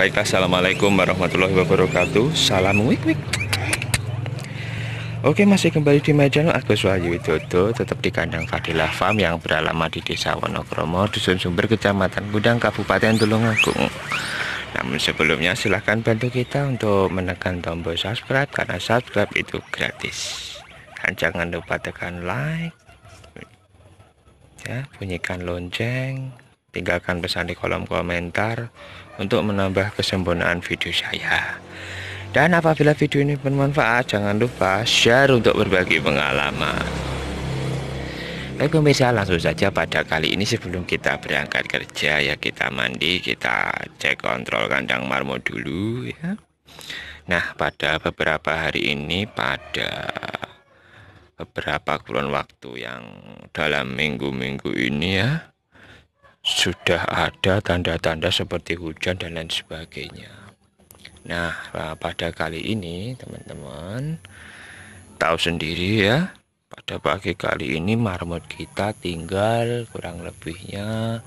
Baiklah, Assalamualaikum warahmatullahi wabarakatuh. Salam wik wik. Oke, masih kembali di my Agus Wahyu Widodo, tetap di kandang Fadilah Farm yang beralamat di Desa Wonokromo, Dusun Sumber, Kecamatan Budang Kabupaten Tulungagung. Namun sebelumnya silahkan bantu kita untuk menekan tombol subscribe karena subscribe itu gratis. Dan jangan lupa tekan like, ya bunyikan lonceng Tinggalkan pesan di kolom komentar untuk menambah kesempurnaan video saya. Dan apabila video ini bermanfaat, jangan lupa share untuk berbagi pengalaman. Baik pemirsa, langsung saja pada kali ini sebelum kita berangkat kerja ya kita mandi, kita cek kontrol kandang marmo dulu ya. Nah, pada beberapa hari ini pada beberapa kurun waktu yang dalam minggu-minggu ini ya sudah ada tanda-tanda seperti hujan dan lain sebagainya. Nah, eh, pada kali ini teman-teman tahu sendiri ya, pada pagi kali ini marmut kita tinggal kurang lebihnya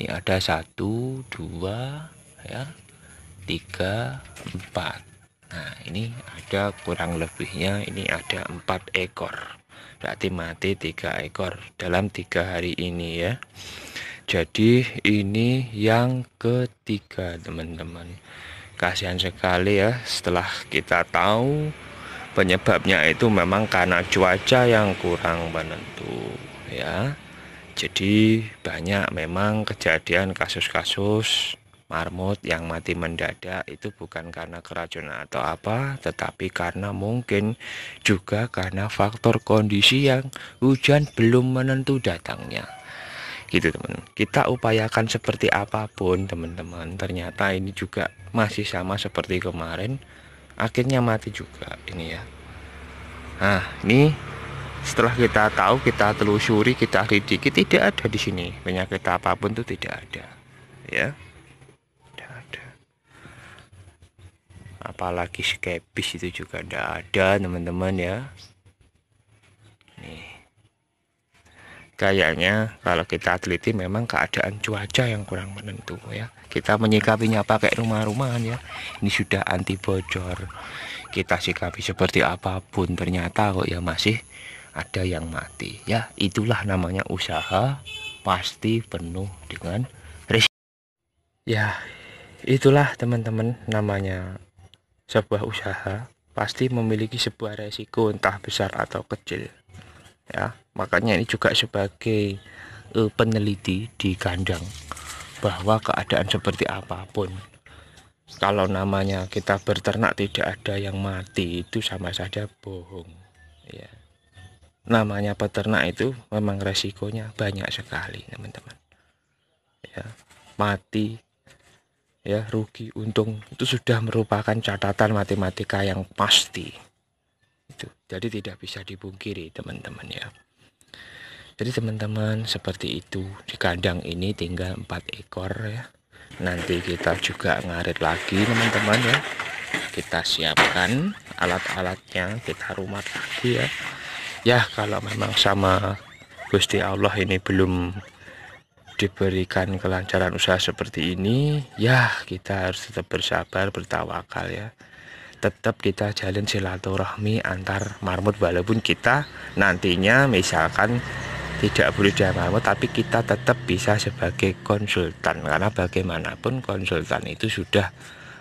ini ada satu dua ya tiga empat Nah, ini ada kurang lebihnya ini ada empat ekor. Berarti mati tiga ekor dalam tiga hari ini ya jadi ini yang ketiga teman-teman kasihan sekali ya setelah kita tahu penyebabnya itu memang karena cuaca yang kurang menentu, ya jadi banyak memang kejadian kasus-kasus marmut yang mati mendadak itu bukan karena keracunan atau apa tetapi karena mungkin juga karena faktor kondisi yang hujan belum menentu datangnya gitu teman-teman kita upayakan seperti apapun teman-teman ternyata ini juga masih sama seperti kemarin akhirnya mati juga ini ya nah ini setelah kita tahu kita telusuri kita lidiki tidak ada di sini penyakit apapun itu tidak ada ya tidak ada apalagi skepis itu juga tidak ada teman-teman ya nih kayaknya kalau kita teliti memang keadaan cuaca yang kurang menentu ya kita menyikapinya pakai rumah-rumahan ya ini sudah anti bocor kita sikapi seperti apapun ternyata kok ya masih ada yang mati ya itulah namanya usaha pasti penuh dengan risiko ya itulah teman-teman namanya sebuah usaha pasti memiliki sebuah resiko entah besar atau kecil ya makanya ini juga sebagai uh, peneliti di kandang bahwa keadaan seperti apapun kalau namanya kita berternak tidak ada yang mati itu sama saja bohong ya namanya peternak itu memang resikonya banyak sekali teman-teman ya mati ya rugi untung itu sudah merupakan catatan matematika yang pasti itu. Jadi tidak bisa dipungkiri teman-teman ya. Jadi teman-teman seperti itu di kandang ini tinggal empat ekor ya. Nanti kita juga ngarit lagi teman-teman ya. Kita siapkan alat-alatnya, kita rumah lagi ya. Ya kalau memang sama Gusti Allah ini belum diberikan kelancaran usaha seperti ini, ya kita harus tetap bersabar, bertawakal ya tetap kita jalin silaturahmi antar marmut walaupun kita nantinya misalkan tidak boleh di marmut tapi kita tetap bisa sebagai konsultan karena bagaimanapun konsultan itu sudah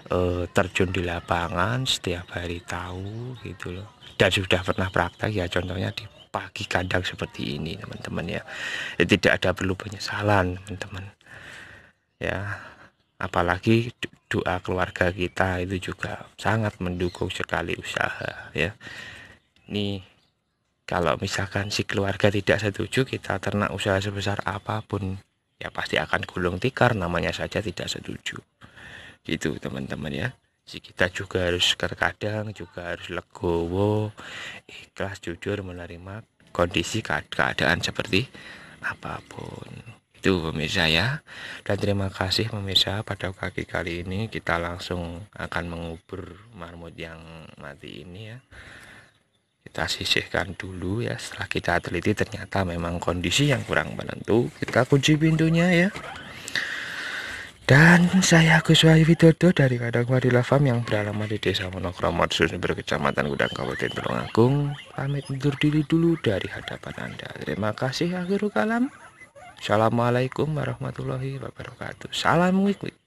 e, terjun di lapangan setiap hari tahu gitu loh dan sudah pernah praktek ya contohnya di pagi kandang seperti ini teman-teman ya. ya tidak ada perlu penyesalan teman-teman ya apalagi doa keluarga kita itu juga sangat mendukung sekali usaha ya ini kalau misalkan si keluarga tidak setuju kita ternak usaha sebesar apapun ya pasti akan gulung tikar namanya saja tidak setuju gitu teman-teman ya si kita juga harus terkadang juga harus legowo ikhlas jujur menerima kondisi keadaan seperti apapun itu pemirsa ya. Dan terima kasih pemirsa pada kaki kali ini kita langsung akan mengubur marmut yang mati ini ya. Kita sisihkan dulu ya. Setelah kita teliti ternyata memang kondisi yang kurang menentu. Kita kunci pintunya ya. Dan saya Agus Wahyu Widodo dari Kadang Warila Farm yang beralamat di Desa Monokromo Sumber Kecamatan Gudang Kabupaten Tulungagung pamit undur diri dulu dari hadapan Anda. Terima kasih akhirul kalam. Assalamualaikum warahmatullahi wabarakatuh. Salam wik